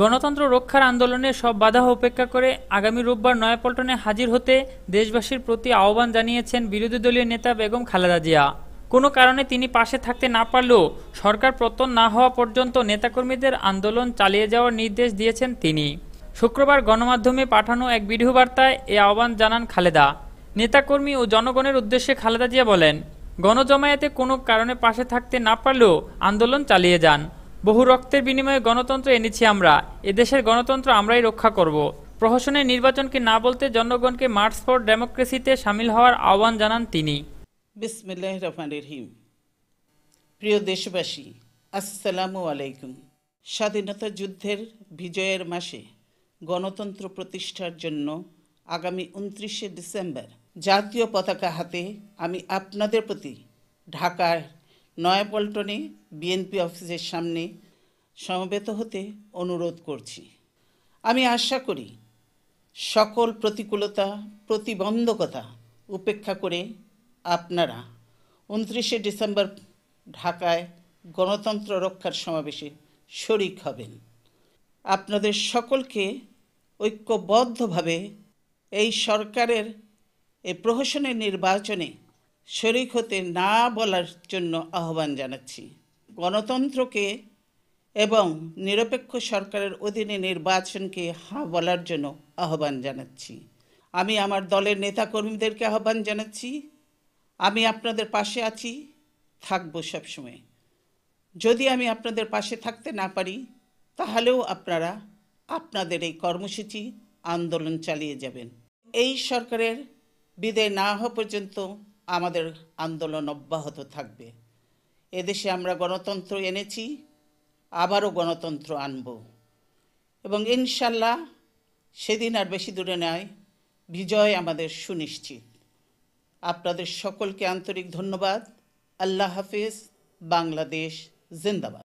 গণতন্ত্র রক্ষার আন্দোলনে সব বাধা উপেক্ষা করে আগামী রোববার নয়াপল্টনে হাজির হতে দেশবাসীর প্রতি আহ্বান জানিয়েছেন বিরোধী দলীয় নেতা বেগম খালেদা জিয়া কোনো কারণে তিনি পাশে থাকতে না পারলেও সরকার পতন না হওয়া পর্যন্ত নেতাকর্মীদের আন্দোলন চালিয়ে যাওয়ার নির্দেশ দিয়েছেন তিনি শুক্রবার গণমাধ্যমে পাঠানো এক ভিডিও বার্তায় এ আহ্বান জানান খালেদা নেতাকর্মী ও জনগণের উদ্দেশ্যে খালেদা জিয়া বলেন গণজমায়েতে কোনো কারণে পাশে থাকতে না পারলেও আন্দোলন চালিয়ে যান বহু রক্তের বিনিময়ে গণতন্ত্র এনেছি আমরা এদেশের গণতন্ত্র আমরাই রক্ষা করব প্রহসনের নির্বাচনকে না বলতে জনগণকে মার্চ ফর ডেমোক্রেসিতে সামিল হওয়ার আহ্বান জানান তিনি প্রিয় দেশবাসী আসসালামু আলাইকুম স্বাধীনতা যুদ্ধের বিজয়ের মাসে গণতন্ত্র প্রতিষ্ঠার জন্য আগামী উনত্রিশে ডিসেম্বর জাতীয় পতাকা হাতে আমি আপনাদের প্রতি ঢাকার নয়াপল্টনে বিএনপি অফিসের সামনে সমবেত হতে অনুরোধ করছি আমি আশা করি সকল প্রতিকূলতা প্রতিবন্ধকতা উপেক্ষা করে আপনারা উনত্রিশে ডিসেম্বর ঢাকায় গণতন্ত্র রক্ষার সমাবেশে শরিক হবেন আপনাদের সকলকে ঐক্যবদ্ধভাবে এই সরকারের এই প্রহসনের নির্বাচনে শরিক হতে না বলার জন্য আহ্বান জানাচ্ছি গণতন্ত্রকে এবং নিরপেক্ষ সরকারের অধীনে নির্বাচনকে হা বলার জন্য আহ্বান জানাচ্ছি আমি আমার দলের নেতাকর্মীদেরকে আহ্বান জানাচ্ছি আমি আপনাদের পাশে আছি থাকবো সবসময় যদি আমি আপনাদের পাশে থাকতে না পারি তাহলেও আপনারা আপনাদের এই কর্মসূচি আন্দোলন চালিয়ে যাবেন এই সরকারের বিদায় না হওয়া পর্যন্ত আমাদের আন্দোলন অব্যাহত থাকবে এদেশে আমরা গণতন্ত্র এনেছি আবারও গণতন্ত্র আনব এবং ইনশাল্লাহ সেদিন আর বেশি দূরে নয় বিজয় আমাদের সুনিশ্চিত আপনাদের সকলকে আন্তরিক ধন্যবাদ আল্লাহ হাফিজ বাংলাদেশ জিন্দাবাদ